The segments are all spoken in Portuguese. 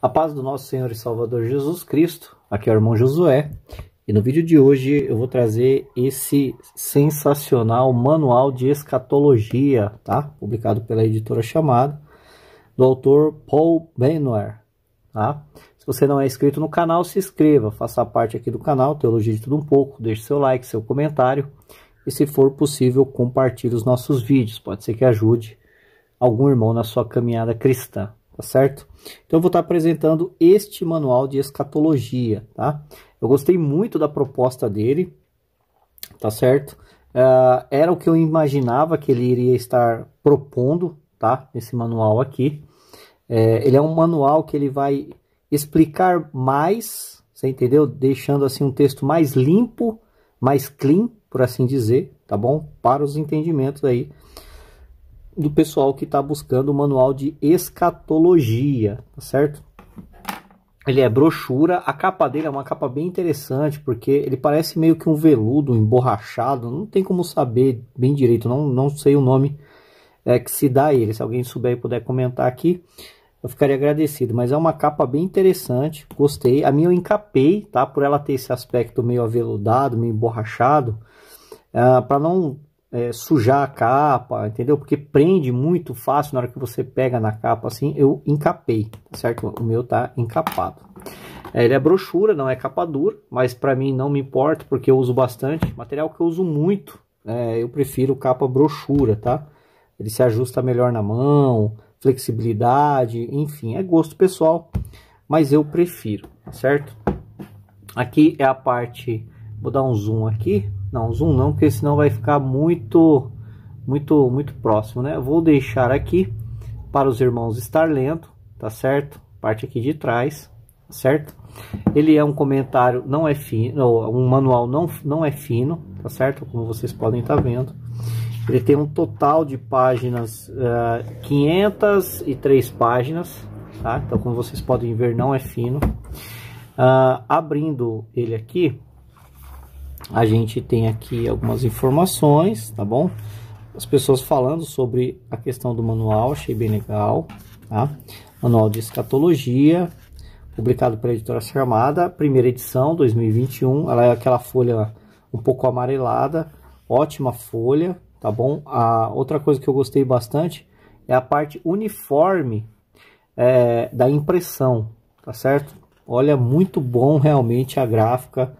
A paz do nosso Senhor e Salvador Jesus Cristo, aqui é o irmão Josué, e no vídeo de hoje eu vou trazer esse sensacional manual de escatologia, tá? Publicado pela editora Chamada, do autor Paul Benoer, tá? Se você não é inscrito no canal, se inscreva, faça parte aqui do canal, Teologia de Tudo Um Pouco, deixe seu like, seu comentário, e se for possível, compartilhe os nossos vídeos, pode ser que ajude algum irmão na sua caminhada cristã tá certo? Então eu vou estar apresentando este manual de escatologia, tá? Eu gostei muito da proposta dele, tá certo? Uh, era o que eu imaginava que ele iria estar propondo, tá? esse manual aqui. É, ele é um manual que ele vai explicar mais, você entendeu? Deixando assim um texto mais limpo, mais clean, por assim dizer, tá bom? Para os entendimentos aí do pessoal que está buscando o manual de escatologia, tá certo? Ele é brochura, a capa dele é uma capa bem interessante, porque ele parece meio que um veludo emborrachado, não tem como saber bem direito, não, não sei o nome é, que se dá a ele. Se alguém souber e puder comentar aqui, eu ficaria agradecido. Mas é uma capa bem interessante, gostei. A minha eu encapei, tá? Por ela ter esse aspecto meio aveludado, meio emborrachado, uh, ah, para não é, sujar a capa, entendeu? Porque prende muito fácil na hora que você pega na capa assim. Eu encapei, tá certo? O meu tá encapado. É, ele é brochura, não é capa dura, mas para mim não me importa porque eu uso bastante. Material que eu uso muito, é, eu prefiro capa brochura, tá? Ele se ajusta melhor na mão, flexibilidade, enfim, é gosto pessoal, mas eu prefiro, tá certo? Aqui é a parte, vou dar um zoom aqui, não, zoom não, porque senão vai ficar muito, muito, muito próximo, né? vou deixar aqui para os irmãos estar lento, tá certo? Parte aqui de trás, tá certo? Ele é um comentário, não é fino, um manual não, não é fino, tá certo? Como vocês podem estar tá vendo. Ele tem um total de páginas, uh, eh, 503 páginas, tá? Então, como vocês podem ver, não é fino. Uh, abrindo ele aqui, a gente tem aqui algumas informações, tá bom? As pessoas falando sobre a questão do manual, achei bem legal, tá? Manual de Escatologia, publicado pela Editora Sarmada, primeira edição, 2021. Ela é aquela folha um pouco amarelada, ótima folha, tá bom? A outra coisa que eu gostei bastante é a parte uniforme é, da impressão, tá certo? Olha, muito bom realmente a gráfica,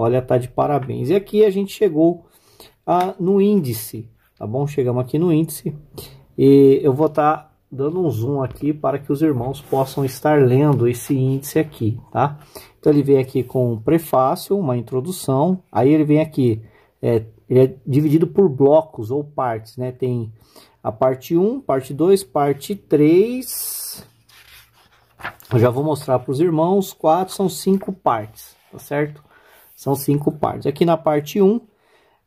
Olha, tá de parabéns. E aqui a gente chegou a, no índice, tá bom? Chegamos aqui no índice e eu vou estar tá dando um zoom aqui para que os irmãos possam estar lendo esse índice aqui, tá? Então ele vem aqui com um prefácio, uma introdução, aí ele vem aqui, é, ele é dividido por blocos ou partes, né? Tem a parte 1, parte 2, parte 3, eu já vou mostrar para os irmãos, quatro são cinco partes, tá certo? São cinco partes. Aqui na parte 1, um,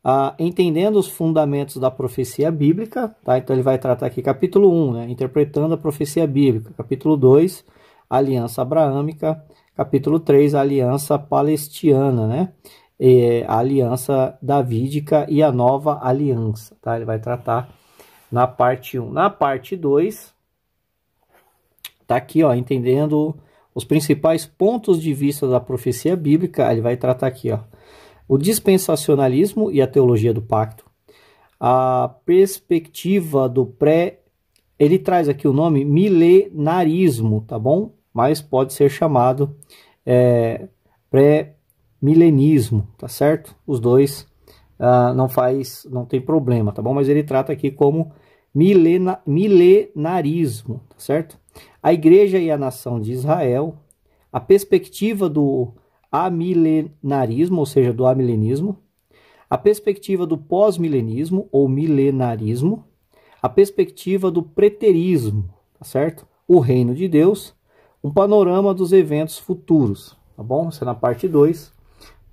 ah, entendendo os fundamentos da profecia bíblica, tá? Então ele vai tratar aqui capítulo 1, um, né? Interpretando a profecia bíblica. Capítulo 2, aliança abraâmica. Capítulo 3, aliança palestiana, né? E, a aliança davídica e a nova aliança, tá? Ele vai tratar na parte 1. Um. Na parte 2, está aqui, ó, entendendo os principais pontos de vista da profecia bíblica, ele vai tratar aqui, ó, o dispensacionalismo e a teologia do pacto, a perspectiva do pré, ele traz aqui o nome milenarismo, tá bom? Mas pode ser chamado é, pré-milenismo, tá certo? Os dois uh, não faz, não tem problema, tá bom? Mas ele trata aqui como milena, milenarismo, tá certo? A igreja e a nação de Israel, a perspectiva do amilenarismo, ou seja, do amilenismo, a perspectiva do pós-milenismo ou milenarismo, a perspectiva do preterismo, tá certo? O reino de Deus, um panorama dos eventos futuros, tá bom? Isso é na parte 2.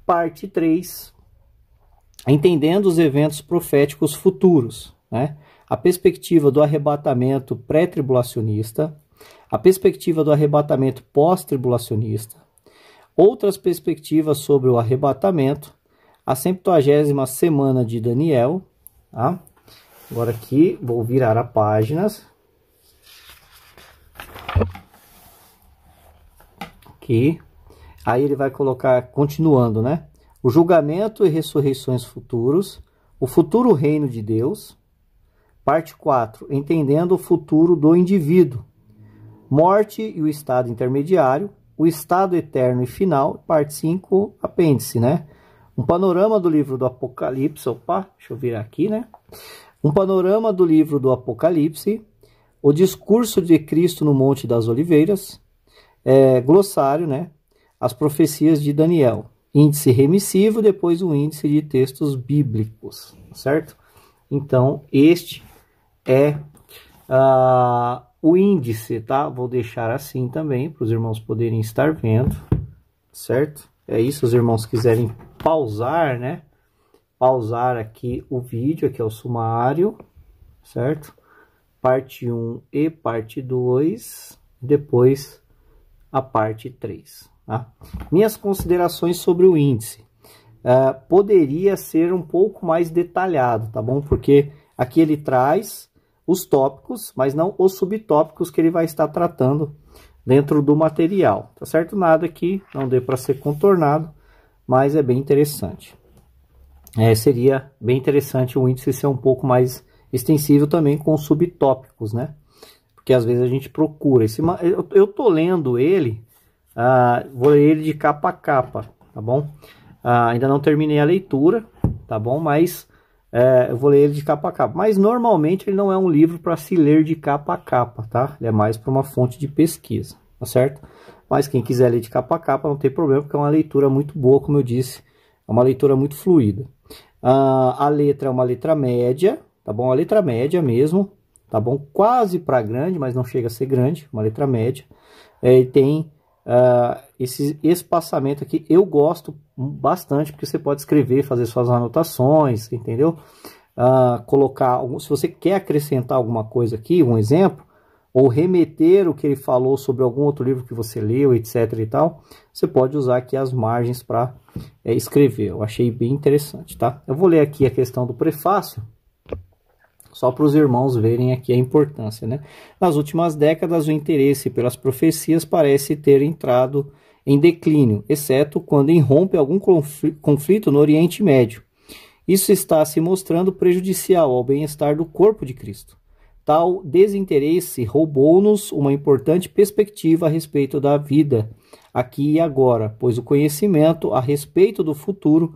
Parte 3, entendendo os eventos proféticos futuros, né? a perspectiva do arrebatamento pré-tribulacionista, a perspectiva do arrebatamento pós-tribulacionista, outras perspectivas sobre o arrebatamento, a septuagésima semana de Daniel, tá? Agora aqui vou virar a páginas. Aqui. Aí ele vai colocar, continuando, né? O julgamento e ressurreições futuros, o futuro reino de Deus, Parte 4. Entendendo o futuro do indivíduo. Morte e o estado intermediário. O estado eterno e final. Parte 5. Apêndice, né? Um panorama do livro do Apocalipse. Opa, deixa eu virar aqui, né? Um panorama do livro do Apocalipse. O discurso de Cristo no Monte das Oliveiras. É, glossário, né? As profecias de Daniel. Índice remissivo, depois o um índice de textos bíblicos, tá certo? Então, este é uh, o índice, tá? Vou deixar assim também para os irmãos poderem estar vendo, certo? É isso, os irmãos quiserem pausar, né? Pausar aqui o vídeo, aqui é o sumário, certo? Parte 1 e parte 2, depois a parte 3. Tá? Minhas considerações sobre o índice. Uh, poderia ser um pouco mais detalhado, tá bom? Porque aqui ele traz os tópicos, mas não os subtópicos que ele vai estar tratando dentro do material. Tá certo? Nada aqui não dê para ser contornado, mas é bem interessante. É, seria bem interessante o índice ser um pouco mais extensível também com subtópicos, né? Porque às vezes a gente procura. Esse, eu, eu tô lendo ele, ah, vou ler ele de capa a capa, tá bom? Ah, ainda não terminei a leitura, tá bom? Mas é, eu vou ler ele de capa a capa, mas normalmente ele não é um livro para se ler de capa a capa, tá? Ele é mais para uma fonte de pesquisa, tá certo? Mas quem quiser ler de capa a capa não tem problema, porque é uma leitura muito boa, como eu disse, é uma leitura muito fluida. Ah, a letra é uma letra média, tá bom? A letra média mesmo, tá bom? Quase para grande, mas não chega a ser grande, uma letra média. É, e tem ah, esse espaçamento aqui, eu gosto bastante, porque você pode escrever, fazer suas anotações, entendeu? Uh, colocar, se você quer acrescentar alguma coisa aqui, um exemplo, ou remeter o que ele falou sobre algum outro livro que você leu, etc e tal, você pode usar aqui as margens para é, escrever. Eu achei bem interessante, tá? Eu vou ler aqui a questão do prefácio, só para os irmãos verem aqui a importância, né? Nas últimas décadas, o interesse pelas profecias parece ter entrado em declínio, exceto quando irrompe algum conflito no Oriente Médio. Isso está se mostrando prejudicial ao bem-estar do corpo de Cristo. Tal desinteresse roubou-nos uma importante perspectiva a respeito da vida, aqui e agora, pois o conhecimento a respeito do futuro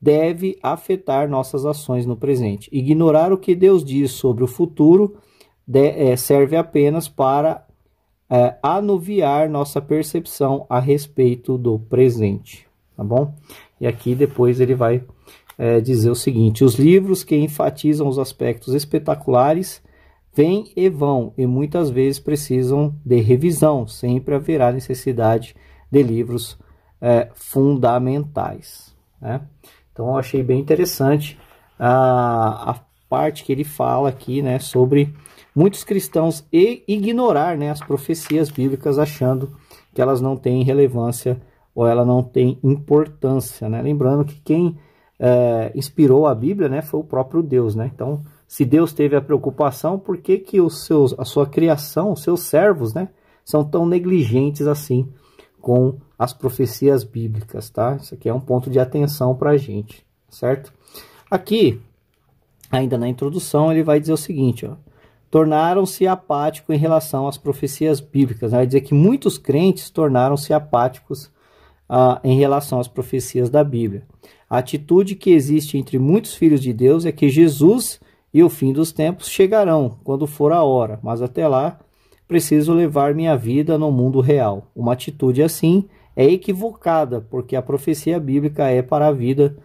deve afetar nossas ações no presente. Ignorar o que Deus diz sobre o futuro eh, serve apenas para é, anuviar nossa percepção a respeito do presente, tá bom? E aqui depois ele vai é, dizer o seguinte: os livros que enfatizam os aspectos espetaculares vêm e vão e muitas vezes precisam de revisão. Sempre haverá necessidade de livros é, fundamentais. Né? Então eu achei bem interessante a, a parte que ele fala aqui, né, sobre muitos cristãos e ignorar né, as profecias bíblicas, achando que elas não têm relevância ou ela não tem importância. Né? Lembrando que quem é, inspirou a Bíblia né, foi o próprio Deus. Né? Então, se Deus teve a preocupação, por que, que os seus, a sua criação, os seus servos, né, são tão negligentes assim com as profecias bíblicas? Tá? Isso aqui é um ponto de atenção para a gente, certo? Aqui, ainda na introdução, ele vai dizer o seguinte: ó, tornaram-se apáticos em relação às profecias bíblicas. Né? Vai dizer que muitos crentes tornaram-se apáticos ah, em relação às profecias da Bíblia. A atitude que existe entre muitos filhos de Deus é que Jesus e o fim dos tempos chegarão quando for a hora, mas até lá preciso levar minha vida no mundo real. Uma atitude assim é equivocada, porque a profecia bíblica é para a vida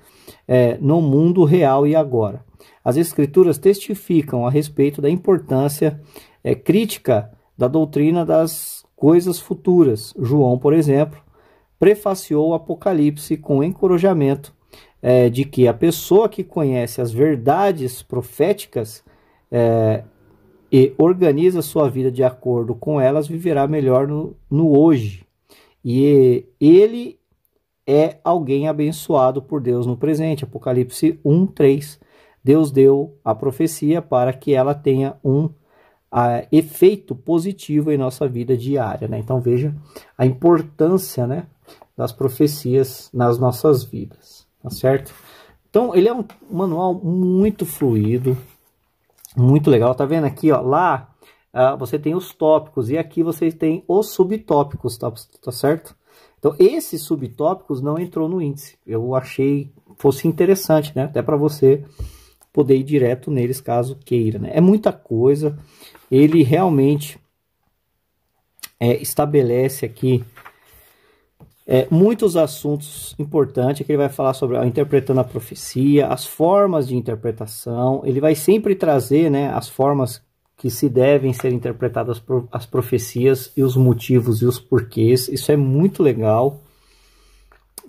é, no mundo real e agora. As Escrituras testificam a respeito da importância é, crítica da doutrina das coisas futuras. João, por exemplo, prefaciou o Apocalipse com o encorajamento é, de que a pessoa que conhece as verdades proféticas é, e organiza sua vida de acordo com elas viverá melhor no, no hoje. E ele é alguém abençoado por Deus no presente. Apocalipse 1, 3. Deus deu a profecia para que ela tenha um a, ah, efeito positivo em nossa vida diária. Né? Então veja a importância né, das profecias nas nossas vidas, tá certo? Então ele é um manual muito fluido, muito legal. Tá vendo aqui, ó, lá ah, você tem os tópicos e aqui você tem os subtópicos, tá, tá certo? Então esses subtópicos não entrou no índice. Eu achei fosse interessante, né? Até para você poder ir direto neles caso queira. Né? É muita coisa, ele realmente é, estabelece aqui é, muitos assuntos importantes que ele vai falar sobre ó, interpretando a profecia, as formas de interpretação. Ele vai sempre trazer né, as formas que se devem ser interpretadas as profecias e os motivos e os porquês. Isso é muito legal,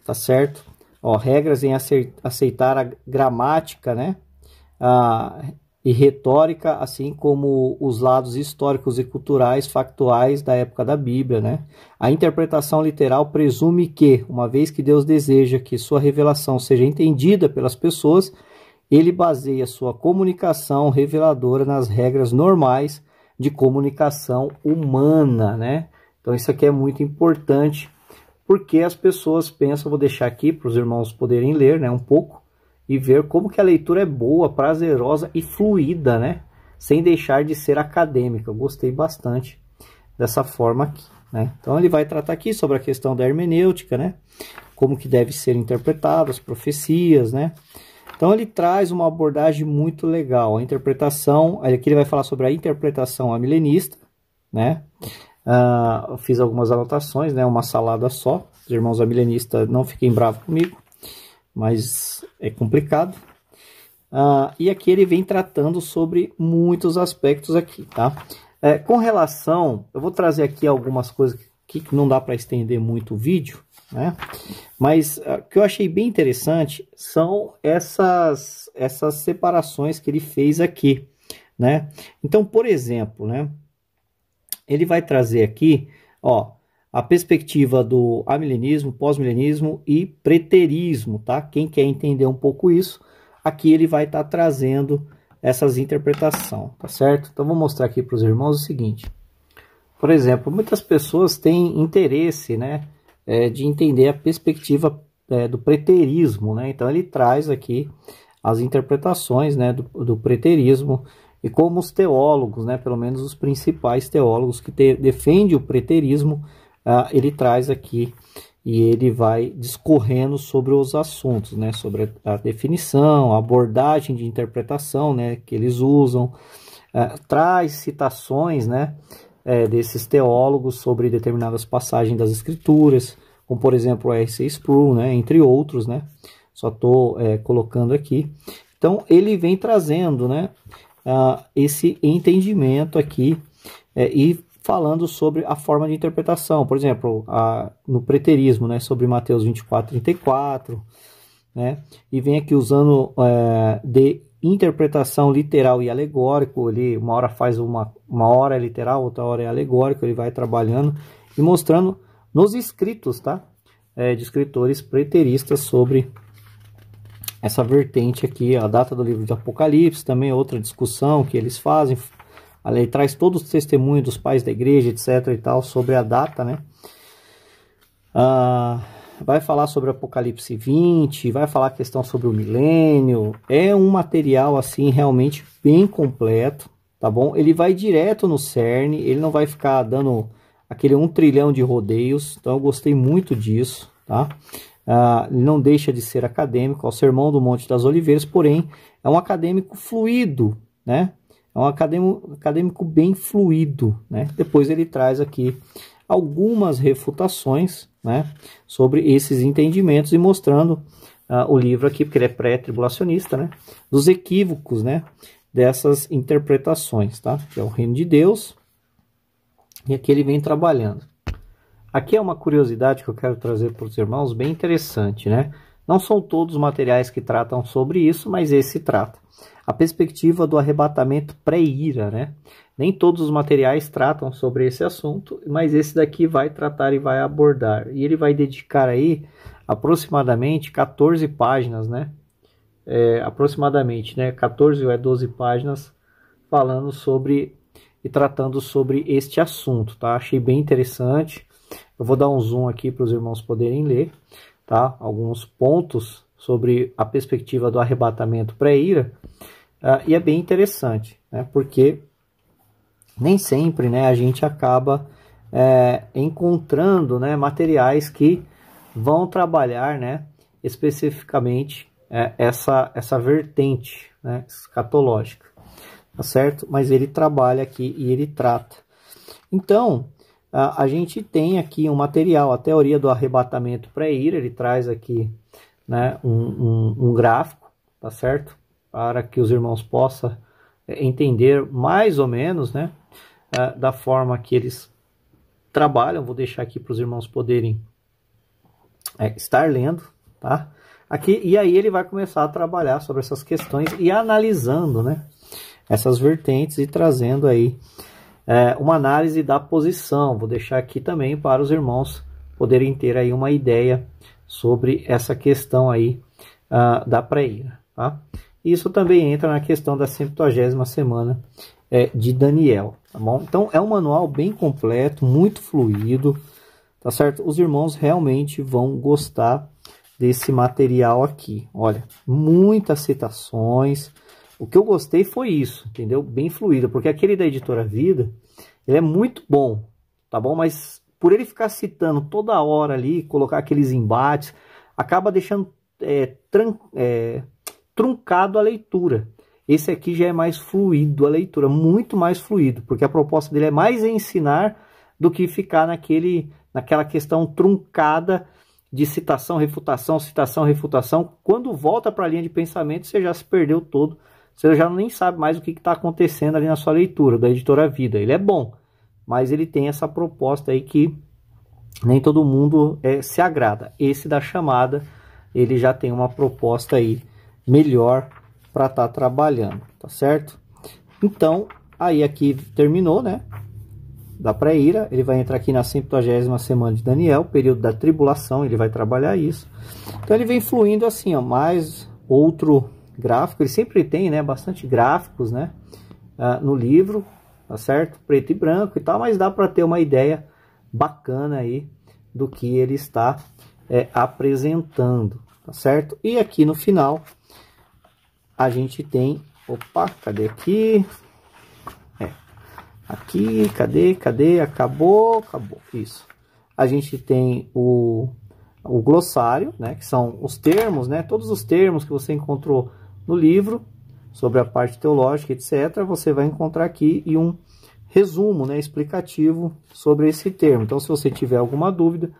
tá certo? Ó, regras em aceitar a gramática, né? ah, e retórica, assim como os lados históricos e culturais factuais da época da Bíblia. Né? A interpretação literal presume que, uma vez que Deus deseja que sua revelação seja entendida pelas pessoas, ele baseia sua comunicação reveladora nas regras normais de comunicação humana. Né? Então, isso aqui é muito importante, porque as pessoas pensam, vou deixar aqui para os irmãos poderem ler né, um pouco e ver como que a leitura é boa, prazerosa e fluida, né? Sem deixar de ser acadêmica. Eu gostei bastante dessa forma aqui, né? Então ele vai tratar aqui sobre a questão da hermenêutica, né? Como que deve ser interpretado as profecias, né? Então ele traz uma abordagem muito legal, a interpretação, aqui ele vai falar sobre a interpretação amilenista, né? Uh, fiz algumas anotações, né? Uma salada só. Os irmãos amilenistas não fiquem bravos comigo mas é complicado. Ah, e aqui ele vem tratando sobre muitos aspectos aqui, tá? É, com relação, eu vou trazer aqui algumas coisas que não dá para estender muito o vídeo, né? Mas ah, o que eu achei bem interessante são essas, essas separações que ele fez aqui, né? Então, por exemplo, né? Ele vai trazer aqui, ó, a perspectiva do amilenismo, pós-milenismo e preterismo, tá? Quem quer entender um pouco isso, aqui ele vai estar tá trazendo essas interpretações, tá certo? Então vou mostrar aqui para os irmãos o seguinte. Por exemplo, muitas pessoas têm interesse, né, é, de entender a perspectiva é, do preterismo, né? Então ele traz aqui as interpretações, né, do, do preterismo e como os teólogos, né, pelo menos os principais teólogos que te, defendem o preterismo, ah, ele traz aqui e ele vai discorrendo sobre os assuntos, né? Sobre a definição, a abordagem de interpretação, né? Que eles usam, ah, traz citações, né? É, desses teólogos sobre determinadas passagens das escrituras, como por exemplo R.C. Sproul, né? Entre outros, né? Só estou é, colocando aqui. Então ele vem trazendo, né? Ah, esse entendimento aqui é, e falando sobre a forma de interpretação. Por exemplo, a, no preterismo, né, sobre Mateus 24, 34, né, e vem aqui usando é, de interpretação literal e alegórico, ele uma hora faz uma, uma hora é literal, outra hora é alegórico, ele vai trabalhando e mostrando nos escritos, tá? É, de escritores preteristas sobre essa vertente aqui, a data do livro de Apocalipse, também outra discussão que eles fazem, a traz todos os testemunhos dos pais da igreja, etc. e tal, sobre a data, né? Ah, vai falar sobre Apocalipse 20, vai falar a questão sobre o milênio. É um material, assim, realmente bem completo, tá bom? Ele vai direto no cerne, ele não vai ficar dando aquele um trilhão de rodeios. Então, eu gostei muito disso, tá? Ah, ele não deixa de ser acadêmico, ao é Sermão do Monte das Oliveiras, porém é um acadêmico fluido, né? É um acadêmico, acadêmico bem fluido, né? Depois ele traz aqui algumas refutações, né? Sobre esses entendimentos e mostrando ah, o livro aqui, porque ele é pré-tribulacionista, né? Dos equívocos, né? Dessas interpretações, tá? Que é o reino de Deus. E aqui ele vem trabalhando. Aqui é uma curiosidade que eu quero trazer para os irmãos, bem interessante, né? Não são todos os materiais que tratam sobre isso, mas esse trata. A perspectiva do arrebatamento pré-ira, né? Nem todos os materiais tratam sobre esse assunto, mas esse daqui vai tratar e vai abordar. E ele vai dedicar aí aproximadamente 14 páginas, né? É, aproximadamente, né? 14 ou é 12 páginas falando sobre e tratando sobre este assunto, tá? Achei bem interessante. Eu vou dar um zoom aqui para os irmãos poderem ler tá? alguns pontos sobre a perspectiva do arrebatamento pré-ira, uh, e é bem interessante, né? porque nem sempre né, a gente acaba é, encontrando né, materiais que vão trabalhar né, especificamente é, essa, essa vertente né, escatológica, tá certo? Mas ele trabalha aqui e ele trata. Então, ah, a, gente tem aqui um material, a teoria do arrebatamento pré-ira, ele traz aqui né, um, um, um, gráfico, tá certo? Para que os irmãos possam entender mais ou menos, né, ah, da forma que eles trabalham. Vou deixar aqui para os irmãos poderem é, estar lendo, tá? Aqui, e aí ele vai começar a trabalhar sobre essas questões e analisando, né, essas vertentes e trazendo aí é, uma análise da posição. Vou deixar aqui também para os irmãos poderem ter aí uma ideia sobre essa questão aí uh, da preira. Tá? Isso também entra na questão da 70 semana é, de Daniel. Tá bom? Então é um manual bem completo, muito fluido, tá certo? Os irmãos realmente vão gostar desse material aqui. Olha, muitas citações o que eu gostei foi isso, entendeu? Bem fluido, porque aquele da editora Vida, ele é muito bom, tá bom? Mas por ele ficar citando toda hora ali, colocar aqueles embates, acaba deixando é, é, truncado a leitura. Esse aqui já é mais fluido a leitura, muito mais fluido, porque a proposta dele é mais ensinar do que ficar naquele, naquela questão truncada de citação, refutação, citação, refutação. Quando volta para a linha de pensamento, você já se perdeu todo você já nem sabe mais o que está acontecendo ali na sua leitura da editora Vida. Ele é bom, mas ele tem essa proposta aí que nem todo mundo é, se agrada. Esse da chamada, ele já tem uma proposta aí melhor para estar tá trabalhando, tá certo? Então, aí aqui terminou, né? Da pré-ira, ele vai entrar aqui na 50 semana de Daniel, período da tribulação, ele vai trabalhar isso. Então ele vem fluindo assim, ó, mais outro gráfico, ele sempre tem, né, bastante gráficos, né, uh, no livro, tá certo? Preto e branco e tal, mas dá para ter uma ideia bacana aí do que ele está é, apresentando, tá certo? E aqui no final a gente tem, opa, cadê aqui? É, aqui, cadê, cadê? Acabou, acabou, isso. A gente tem o, o glossário, né, que são os termos, né, todos os termos que você encontrou no livro, sobre a parte teológica, etc., você vai encontrar aqui e um resumo né, explicativo sobre esse termo. Então, se você tiver alguma dúvida,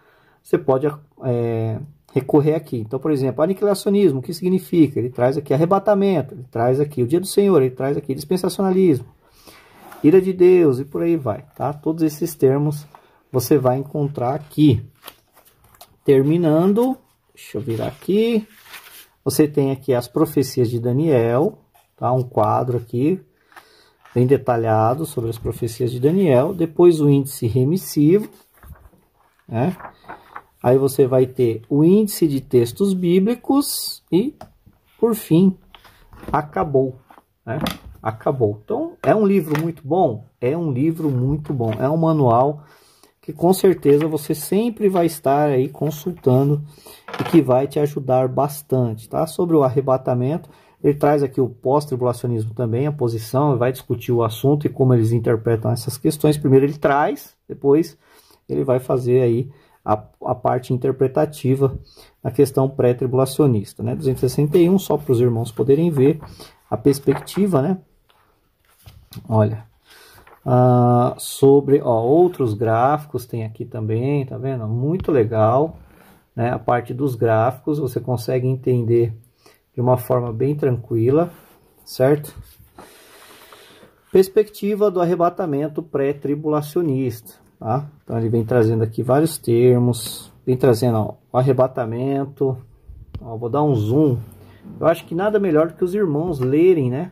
você pode é, recorrer aqui. Então, por exemplo, aniquilacionismo, o que significa? Ele traz aqui arrebatamento, ele traz aqui o dia do Senhor, ele traz aqui dispensacionalismo, ira de Deus e por aí vai, tá? Todos esses termos você vai encontrar aqui. Terminando, deixa eu virar aqui, você tem aqui as profecias de Daniel, tá? um quadro aqui bem detalhado sobre as profecias de Daniel. Depois o índice remissivo, né? Aí você vai ter o índice de textos bíblicos e, por fim, acabou, né? Acabou. Então, é um livro muito bom? É um livro muito bom. É um manual que com certeza você sempre vai estar aí consultando e que vai te ajudar bastante, tá? Sobre o arrebatamento, ele traz aqui o pós-tribulacionismo também, a posição, vai discutir o assunto e como eles interpretam essas questões. Primeiro ele traz, depois ele vai fazer aí a, a parte interpretativa na questão pré-tribulacionista, né? 261, só para os irmãos poderem ver a perspectiva, né? Olha, ah, sobre ó, outros gráficos, tem aqui também, tá vendo? Muito legal, né? A parte dos gráficos, você consegue entender de uma forma bem tranquila, certo? Perspectiva do arrebatamento pré-tribulacionista, tá? Então ele vem trazendo aqui vários termos, vem trazendo ó, o arrebatamento, ó, vou dar um zoom. Eu acho que nada melhor do que os irmãos lerem, né?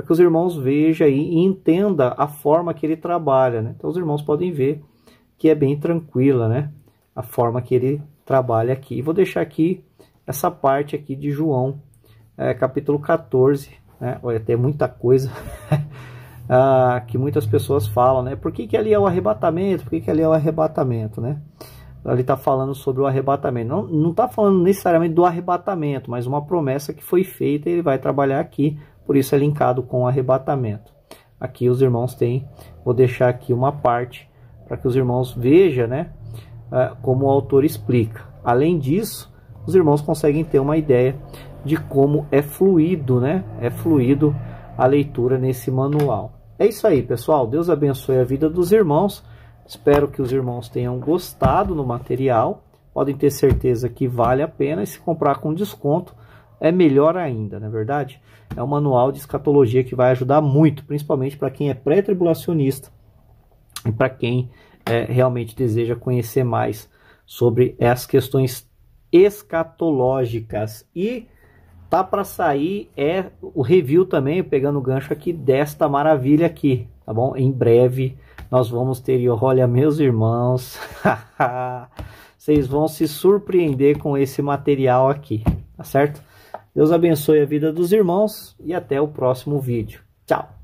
para que os irmãos vejam e entenda a forma que ele trabalha. Né? Então os irmãos podem ver que é bem tranquila né? a forma que ele trabalha aqui. vou deixar aqui essa parte aqui de João, é, capítulo 14. Né? Olha, tem muita coisa ah, que muitas pessoas falam, né? Por que, que ali é o arrebatamento? Por que, que ali é o arrebatamento, né? Ele está falando sobre o arrebatamento. Não está falando necessariamente do arrebatamento, mas uma promessa que foi feita e ele vai trabalhar aqui por isso é linkado com arrebatamento. Aqui os irmãos têm, vou deixar aqui uma parte para que os irmãos vejam né, ah, como o autor explica. Além disso, os irmãos conseguem ter uma ideia de como é fluído, né? É fluido a leitura nesse manual. É isso aí, pessoal. Deus abençoe a vida dos irmãos. Espero que os irmãos tenham gostado do material. Podem ter certeza que vale a pena. E se comprar com desconto, é melhor ainda, na é verdade? É um manual de escatologia que vai ajudar muito, principalmente para quem é pré-tribulacionista e para quem é, realmente deseja conhecer mais sobre as questões escatológicas. E tá para sair é o review também, pegando o gancho aqui desta maravilha aqui, tá bom? Em breve nós vamos ter, olha meus irmãos, vocês vão se surpreender com esse material aqui, tá certo? Deus abençoe a vida dos irmãos e até o próximo vídeo. Tchau!